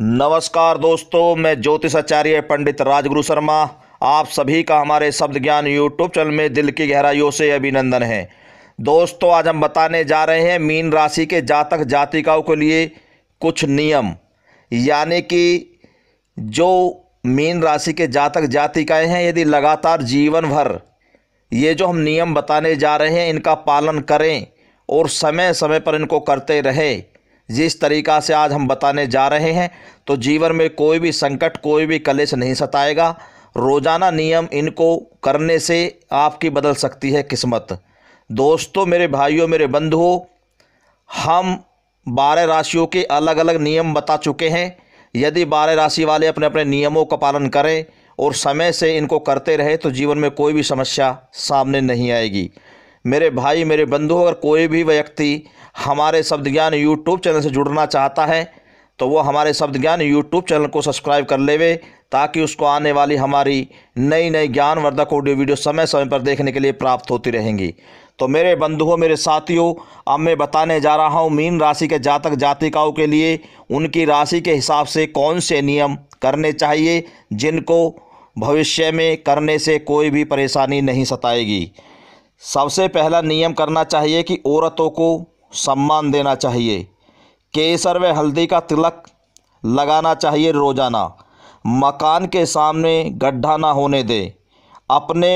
नमस्कार दोस्तों मैं ज्योतिष आचार्य पंडित राजगुरु शर्मा आप सभी का हमारे शब्द ज्ञान यूट्यूब चैनल में दिल की गहराइयों से अभिनंदन है दोस्तों आज हम बताने जा रहे हैं मीन राशि के जातक जातिकाओं के लिए कुछ नियम यानी कि जो मीन राशि के जातक जातिकाएँ हैं यदि लगातार जीवन भर ये जो हम नियम बताने जा रहे हैं इनका पालन करें और समय समय पर इनको करते रहें जिस तरीक़ा से आज हम बताने जा रहे हैं तो जीवन में कोई भी संकट कोई भी कलेश नहीं सताएगा रोज़ाना नियम इनको करने से आपकी बदल सकती है किस्मत दोस्तों मेरे भाइयों मेरे बंधुओं हम बारह राशियों के अलग अलग नियम बता चुके हैं यदि बारह राशि वाले अपने अपने नियमों का पालन करें और समय से इनको करते रहे तो जीवन में कोई भी समस्या सामने नहीं आएगी मेरे भाई मेरे बंधु अगर कोई भी व्यक्ति हमारे शब्द ज्ञान यूट्यूब चैनल से जुड़ना चाहता है तो वो हमारे शब्द ज्ञान यूट्यूब चैनल को सब्सक्राइब कर लेवे ताकि उसको आने वाली हमारी नई नई ज्ञानवर्धक ऑडियो वीडियो समय समय पर देखने के लिए प्राप्त होती रहेंगी तो मेरे बंधुओं मेरे साथियों अब मैं बताने जा रहा हूँ मीन राशि के जातक जातिकाओं के लिए उनकी राशि के हिसाब से कौन से नियम करने चाहिए जिनको भविष्य में करने से कोई भी परेशानी नहीं सताएगी सबसे पहला नियम करना चाहिए कि औरतों को सम्मान देना चाहिए केसर व हल्दी का तिलक लगाना चाहिए रोज़ाना मकान के सामने गड्ढा ना होने दे अपने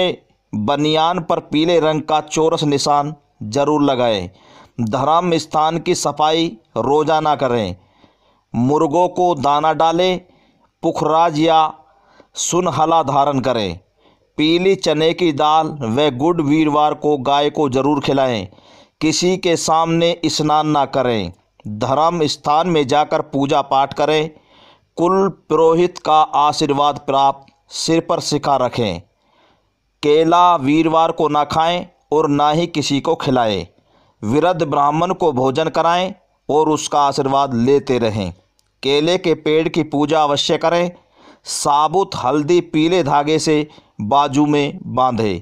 बनियान पर पीले रंग का चोरस निशान जरूर लगाएं धर्म स्थान की सफाई रोज़ाना करें मुर्गों को दाना डालें पुखराज या सुनहला धारण करें पीली चने की दाल व गुड़ वीरवार को गाय को जरूर खिलाएं किसी के सामने स्नान ना करें धर्म स्थान में जाकर पूजा पाठ करें कुल पुरोहित का आशीर्वाद प्राप्त सिर पर सिखा रखें केला वीरवार को ना खाएं और ना ही किसी को खिलाएं विरध ब्राह्मण को भोजन कराएं और उसका आशीर्वाद लेते रहें केले के पेड़ की पूजा अवश्य करें साबुत हल्दी पीले धागे से बाजू में बांधे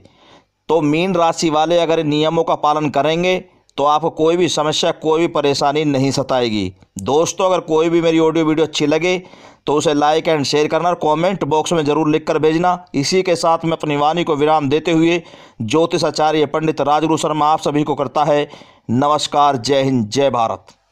तो मीन राशि वाले अगर नियमों का पालन करेंगे तो आपको कोई भी समस्या कोई भी परेशानी नहीं सताएगी दोस्तों अगर कोई भी मेरी ऑडियो वीडियो अच्छी लगे तो उसे लाइक एंड शेयर करना और कमेंट बॉक्स में ज़रूर लिखकर भेजना इसी के साथ मैं अपनी वाणी को विराम देते हुए ज्योतिष आचार्य पंडित राजगुरु शर्मा आप सभी को करता है नमस्कार जय हिंद जय भारत